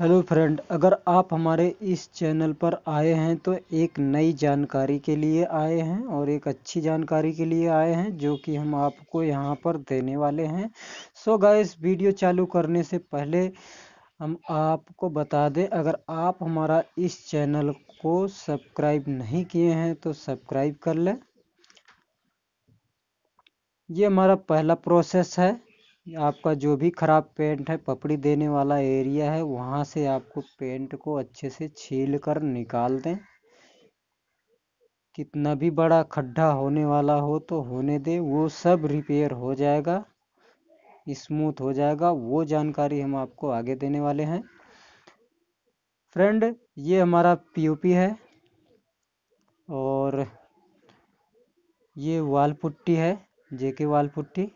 hello friend अगर आप हमारे इस चैनल पर आए हैं तो एक नई जानकारी के लिए आए हैं और एक अच्छी जानकारी के लिए आए हैं जो कि हम आपको यहाँ पर देने वाले हैं सो गाइस वीडियो चालू करने से पहले हम आपको बता दें अगर आप हमारा इस चैनल को सब्सक्राइब नहीं किए हैं तो सब्सक्राइब कर लें ये हमारा पहला प्रोसेस है आपका जो भी ख़राब पेंट है पपड़ी देने वाला एरिया है वहां से आपको पेंट को अच्छे से छील कर निकाल दें कितना भी बड़ा खड्डा होने वाला हो तो होने दें वो सब रिपेयर हो जाएगा स्मूथ हो जाएगा वो जानकारी हम आपको आगे देने वाले हैं फ्रेंड ये हमारा पीओपी है और ये वाल पुट्टी है जेके वाल पुट्टी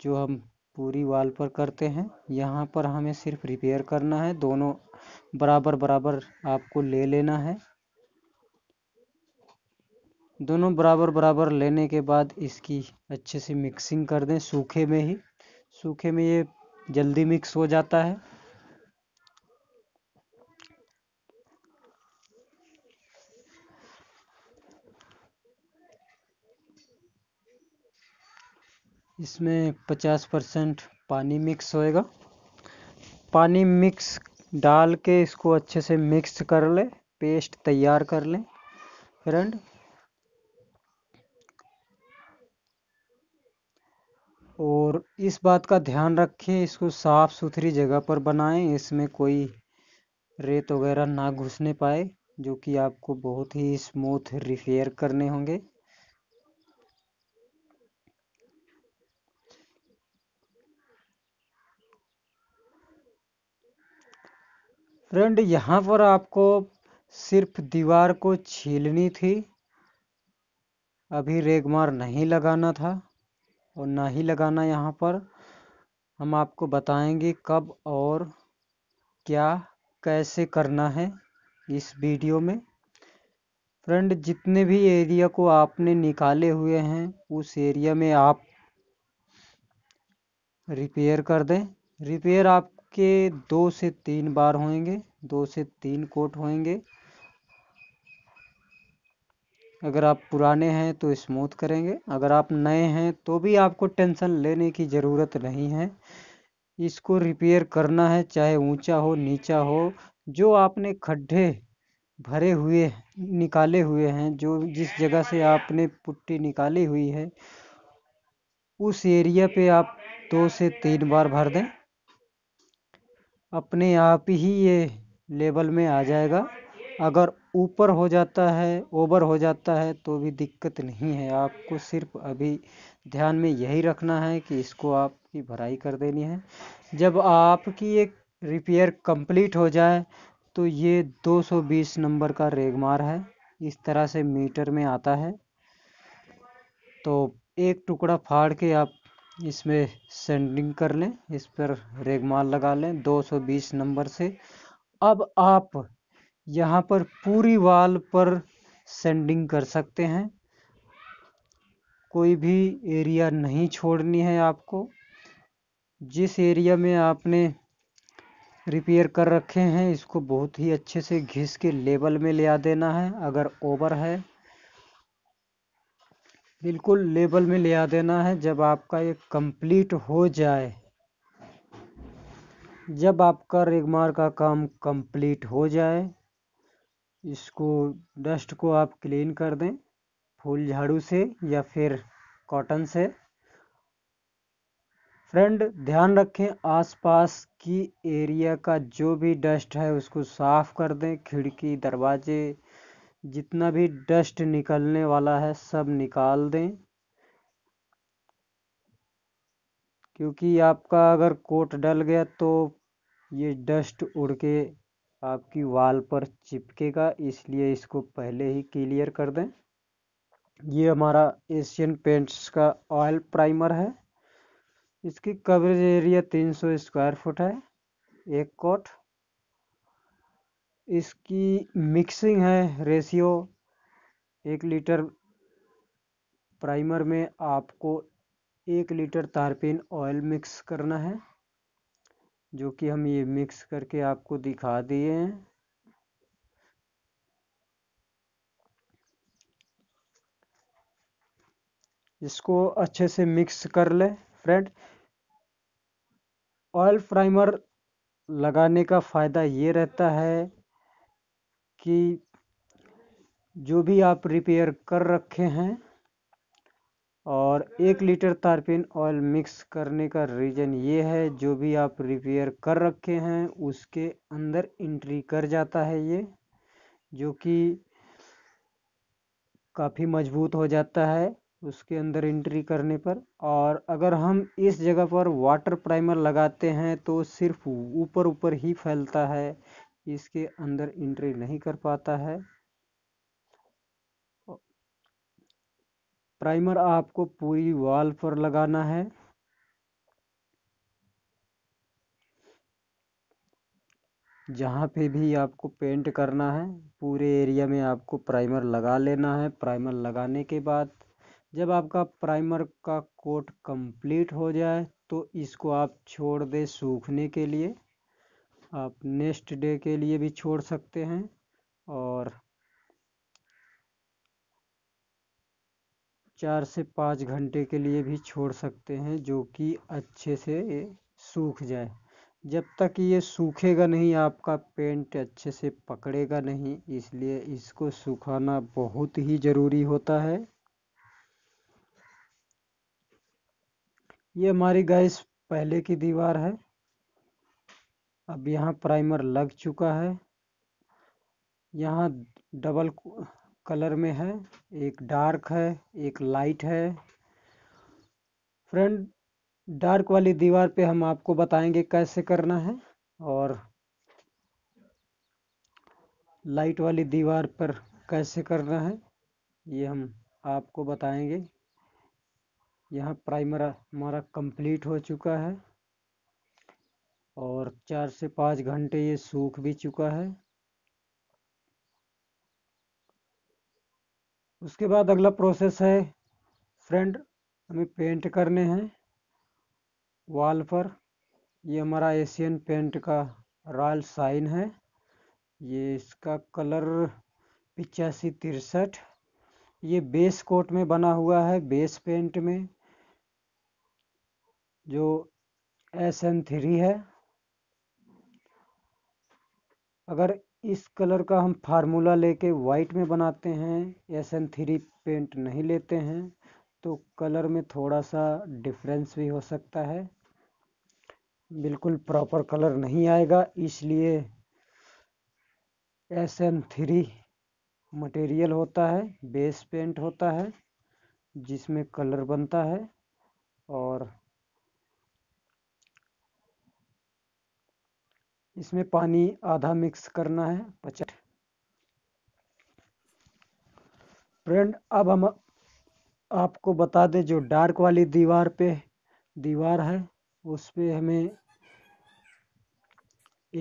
जो हम पूरी वाल पर करते हैं यहाँ पर हमें सिर्फ रिपेयर करना है दोनों बराबर बराबर आपको ले लेना है दोनों बराबर बराबर लेने के बाद इसकी अच्छे से मिक्सिंग कर दें सूखे में ही सूखे में ये जल्दी मिक्स हो जाता है इसमें पचास परसेंट पानी मिक्स होएगा पानी मिक्स डाल के इसको अच्छे से मिक्स कर ले पेस्ट तैयार कर लें फ्रेंड और इस बात का ध्यान रखें इसको साफ़ सुथरी जगह पर बनाएं इसमें कोई रेत वगैरह ना घुसने पाए जो कि आपको बहुत ही स्मूथ रिपेयर करने होंगे फ्रेंड यहाँ पर आपको सिर्फ दीवार को छीलनी थी अभी रेगमार नहीं लगाना था और ना ही लगाना यहाँ पर हम आपको बताएंगे कब और क्या कैसे करना है इस वीडियो में फ्रेंड जितने भी एरिया को आपने निकाले हुए हैं उस एरिया में आप रिपेयर कर दें रिपेयर आप के दो से तीन बार होंगे दो से तीन कोट होंगे अगर आप पुराने हैं तो स्मूथ करेंगे अगर आप नए हैं तो भी आपको टेंशन लेने की ज़रूरत नहीं है इसको रिपेयर करना है चाहे ऊंचा हो नीचा हो जो आपने खड्ढे भरे हुए निकाले हुए हैं जो जिस जगह से आपने पुट्टी निकाली हुई है उस एरिया पे आप दो से तीन बार भर दें अपने आप ही ये लेवल में आ जाएगा अगर ऊपर हो जाता है ओवर हो जाता है तो भी दिक्कत नहीं है आपको सिर्फ अभी ध्यान में यही रखना है कि इसको आपकी भराई कर देनी है जब आपकी एक रिपेयर कंप्लीट हो जाए तो ये 220 नंबर का रेगमार है इस तरह से मीटर में आता है तो एक टुकड़ा फाड़ के आप इसमें सेंडिंग कर लें इस पर रेगमाल लगा लें 220 नंबर से अब आप यहाँ पर पूरी वाल पर सेंडिंग कर सकते हैं कोई भी एरिया नहीं छोड़नी है आपको जिस एरिया में आपने रिपेयर कर रखे हैं इसको बहुत ही अच्छे से घिस के लेवल में ले आ देना है अगर ओवर है बिल्कुल लेबल में ले आ देना है जब आपका ये कंप्लीट हो जाए जब आपका रेगमार का काम कंप्लीट हो जाए इसको डस्ट को आप क्लीन कर दें फूल झाड़ू से या फिर कॉटन से फ्रेंड ध्यान रखें आसपास की एरिया का जो भी डस्ट है उसको साफ़ कर दें खिड़की दरवाजे जितना भी डस्ट निकलने वाला है सब निकाल दें क्योंकि आपका अगर कोट डल गया तो ये डस्ट उड़ के आपकी वाल पर चिपकेगा इसलिए इसको पहले ही क्लियर कर दें ये हमारा एशियन पेंट्स का ऑयल प्राइमर है इसकी कवरेज एरिया 300 स्क्वायर फुट है एक कोट इसकी मिक्सिंग है रेशियो एक लीटर प्राइमर में आपको एक लीटर तारपीन ऑयल मिक्स करना है जो कि हम ये मिक्स करके आपको दिखा दिए हैं इसको अच्छे से मिक्स कर ले फ्रेंड ऑयल प्राइमर लगाने का फ़ायदा ये रहता है कि जो भी आप रिपेयर कर रखे हैं और एक लीटर तारपिन ऑयल मिक्स करने का रीज़न ये है जो भी आप रिपेयर कर रखे हैं उसके अंदर इंट्री कर जाता है ये जो कि काफ़ी मजबूत हो जाता है उसके अंदर इंट्री करने पर और अगर हम इस जगह पर वाटर प्राइमर लगाते हैं तो सिर्फ ऊपर ऊपर ही फैलता है इसके अंदर एंट्री नहीं कर पाता है प्राइमर आपको पूरी वॉल पर लगाना है जहाँ पे भी आपको पेंट करना है पूरे एरिया में आपको प्राइमर लगा लेना है प्राइमर लगाने के बाद जब आपका प्राइमर का कोट कंप्लीट हो जाए तो इसको आप छोड़ दें सूखने के लिए आप नेक्स्ट डे के लिए भी छोड़ सकते हैं और चार से पाँच घंटे के लिए भी छोड़ सकते हैं जो कि अच्छे से ये सूख जाए जब तक ये सूखेगा नहीं आपका पेंट अच्छे से पकड़ेगा नहीं इसलिए इसको सुखाना बहुत ही ज़रूरी होता है ये हमारी गैस पहले की दीवार है अब यहाँ प्राइमर लग चुका है यहाँ डबल कलर में है एक डार्क है एक लाइट है फ्रेंड डार्क वाली दीवार पे हम आपको बताएंगे कैसे करना है और लाइट वाली दीवार पर कैसे करना है ये हम आपको बताएंगे यहाँ प्राइमर हमारा कंप्लीट हो चुका है और चार से पाँच घंटे ये सूख भी चुका है उसके बाद अगला प्रोसेस है फ्रेंड हमें पेंट करने हैं वॉल पर ये हमारा एशियन पेंट का रॉयल साइन है ये इसका कलर पिचासी तिरसठ ये बेस कोट में बना हुआ है बेस पेंट में जो एस एन थ्री है अगर इस कलर का हम फार्मूला लेके वाइट में बनाते हैं एस एन थ्री पेंट नहीं लेते हैं तो कलर में थोड़ा सा डिफरेंस भी हो सकता है बिल्कुल प्रॉपर कलर नहीं आएगा इसलिए एस एन थ्री मटेरियल होता है बेस पेंट होता है जिसमें कलर बनता है और इसमें पानी आधा मिक्स करना है पचट फ्रेंड अब हम आपको बता दें जो डार्क वाली दीवार पे दीवार है उस पर हमें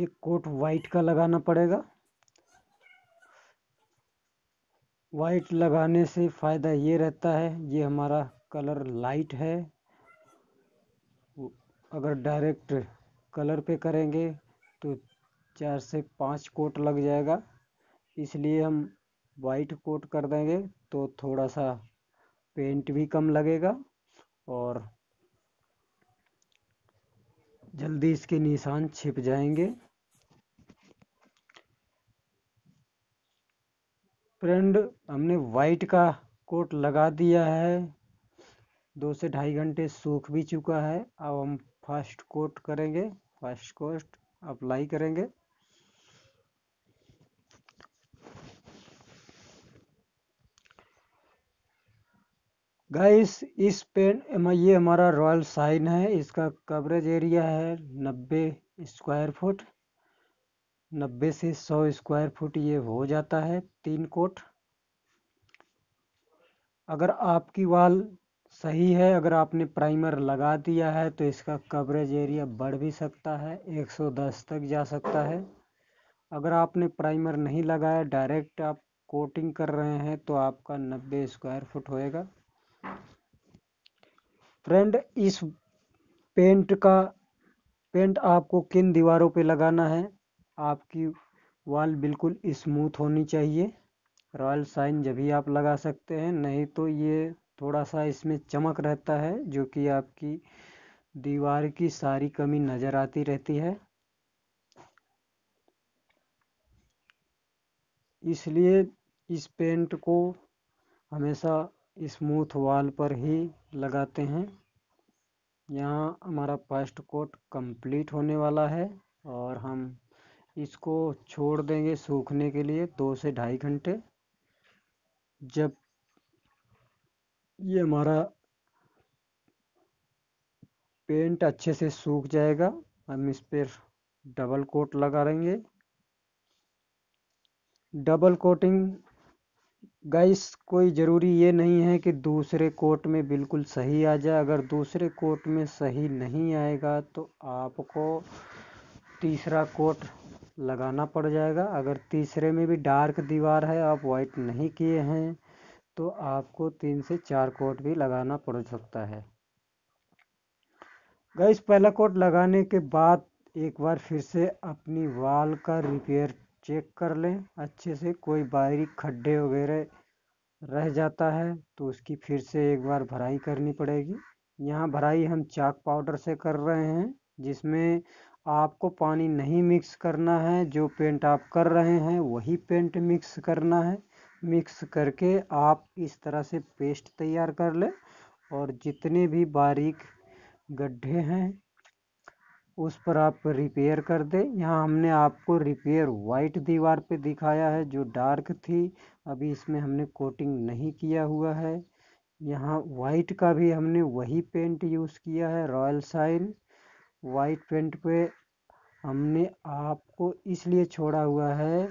एक कोट वाइट का लगाना पड़ेगा वाइट लगाने से फ़ायदा ये रहता है ये हमारा कलर लाइट है अगर डायरेक्ट कलर पे करेंगे चार से पांच कोट लग जाएगा इसलिए हम वाइट कोट कर देंगे तो थोड़ा सा पेंट भी कम लगेगा और जल्दी इसके निशान छिप जाएंगे फ्रेंड हमने वाइट का कोट लगा दिया है दो से ढाई घंटे सूख भी चुका है अब हम फर्स्ट कोट करेंगे फर्स्ट कोट अप्लाई करेंगे गाइस इस पेन ये हमारा रॉयल साइन है इसका कवरेज एरिया है नब्बे स्क्वायर फुट नब्बे से सौ स्क्वायर फुट ये हो जाता है तीन कोट अगर आपकी वाल सही है अगर आपने प्राइमर लगा दिया है तो इसका कवरेज एरिया बढ़ भी सकता है 110 तक जा सकता है अगर आपने प्राइमर नहीं लगाया डायरेक्ट आप कोटिंग कर रहे हैं तो आपका 90 स्क्वायर फुट होएगा फ्रेंड इस पेंट का पेंट आपको किन दीवारों पे लगाना है आपकी वॉल बिल्कुल स्मूथ होनी चाहिए रॉयल साइन जब भी आप लगा सकते हैं नहीं तो ये थोड़ा सा इसमें चमक रहता है जो कि आपकी दीवार की सारी कमी नज़र आती रहती है इसलिए इस पेंट को हमेशा स्मूथ वाल पर ही लगाते हैं यहाँ हमारा फर्स्ट कोट कंप्लीट होने वाला है और हम इसको छोड़ देंगे सूखने के लिए दो से ढाई घंटे जब ये हमारा पेंट अच्छे से सूख जाएगा हम इस पर डबल कोट लगा देंगे डबल कोटिंग गाइस कोई ज़रूरी ये नहीं है कि दूसरे कोर्ट में बिल्कुल सही आ जाए अगर दूसरे कोर्ट में सही नहीं आएगा तो आपको तीसरा कोट लगाना पड़ जाएगा अगर तीसरे में भी डार्क दीवार है आप वाइट नहीं किए हैं तो आपको तीन से चार कोट भी लगाना पड़ सकता है गैस पहला कोट लगाने के बाद एक बार फिर से अपनी वाल का रिपेयर चेक कर लें अच्छे से कोई बारीक खड्डे वगैरह रह जाता है तो उसकी फिर से एक बार भराई करनी पड़ेगी यहाँ भराई हम चाक पाउडर से कर रहे हैं जिसमें आपको पानी नहीं मिक्स करना है जो पेंट आप कर रहे हैं वही पेंट मिक्स करना है मिक्स करके आप इस तरह से पेस्ट तैयार कर लें और जितने भी बारीक गड्ढे हैं उस पर आप रिपेयर कर दें यहाँ हमने आपको रिपेयर वाइट दीवार पे दिखाया है जो डार्क थी अभी इसमें हमने कोटिंग नहीं किया हुआ है यहाँ वाइट का भी हमने वही पेंट यूज़ किया है रॉयल साइल वाइट पेंट पे हमने आपको इसलिए छोड़ा हुआ है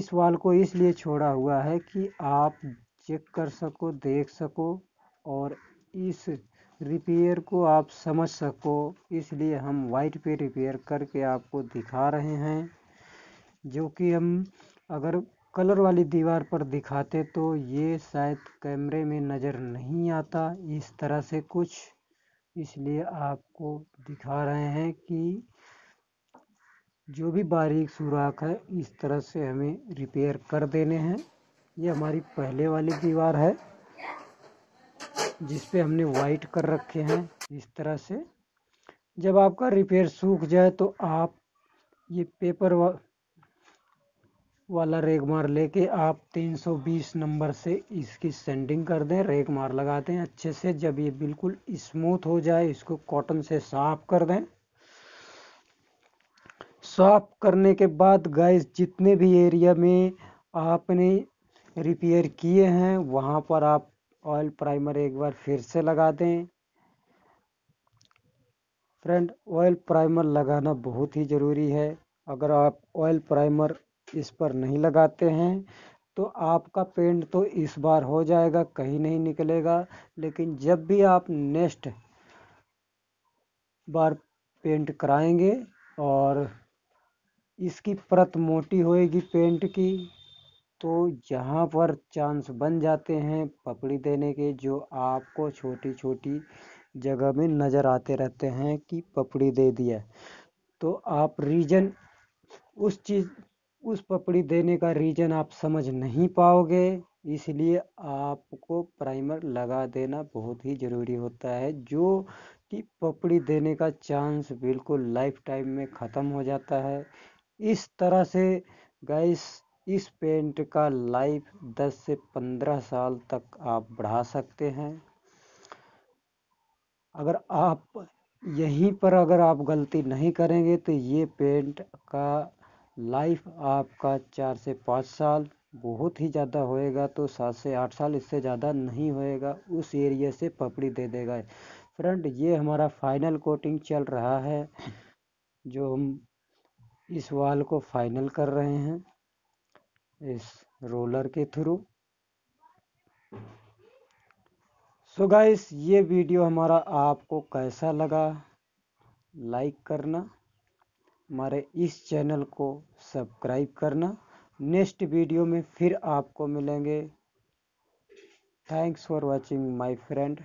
इस वाल को इसलिए छोड़ा हुआ है कि आप चेक कर सको देख सको और इस रिपेयर को आप समझ सको इसलिए हम वाइट पे रिपेयर करके आपको दिखा रहे हैं जो कि हम अगर कलर वाली दीवार पर दिखाते तो ये शायद कैमरे में नज़र नहीं आता इस तरह से कुछ इसलिए आपको दिखा रहे हैं कि जो भी बारीक सुराख है इस तरह से हमें रिपेयर कर देने हैं ये हमारी पहले वाली दीवार है जिस पे हमने वाइट कर रखे हैं इस तरह से जब आपका रिपेयर सूख जाए तो आप ये पेपर वा, वाला रेग मार लेके आप 320 नंबर से इसकी सेंडिंग कर दें रेग मार लगाते हैं अच्छे से जब ये बिल्कुल स्मूथ हो जाए इसको कॉटन से साफ कर दें साफ करने के बाद गाइस जितने भी एरिया में आपने रिपेयर किए हैं वहाँ पर आप ऑयल प्राइमर एक बार फिर से लगा दें फ्रेंड ऑयल प्राइमर लगाना बहुत ही ज़रूरी है अगर आप ऑयल प्राइमर इस पर नहीं लगाते हैं तो आपका पेंट तो इस बार हो जाएगा कहीं नहीं निकलेगा लेकिन जब भी आप नेक्स्ट बार पेंट कराएंगे और इसकी परत मोटी होएगी पेंट की तो यहाँ पर चांस बन जाते हैं पपड़ी देने के जो आपको छोटी छोटी जगह में नज़र आते रहते हैं कि पपड़ी दे दिया तो आप रीजन उस चीज़ उस पपड़ी देने का रीजन आप समझ नहीं पाओगे इसलिए आपको प्राइमर लगा देना बहुत ही ज़रूरी होता है जो कि पपड़ी देने का चांस बिल्कुल लाइफ टाइम में ख़त्म हो जाता है इस तरह से गैस इस पेंट का लाइफ 10 से 15 साल तक आप बढ़ा सकते हैं अगर आप यहीं पर अगर आप गलती नहीं करेंगे तो ये पेंट का लाइफ आपका चार से पाँच साल बहुत ही ज़्यादा होएगा तो सात से आठ साल इससे ज़्यादा नहीं होएगा उस एरिया से पपड़ी दे देगा फ्रेंड ये हमारा फाइनल कोटिंग चल रहा है जो हम इस वाल को फाइनल कर रहे हैं इस रोलर के थ्रू सो so गाइस ये वीडियो हमारा आपको कैसा लगा लाइक करना हमारे इस चैनल को सब्सक्राइब करना नेक्स्ट वीडियो में फिर आपको मिलेंगे thanks for watching my friend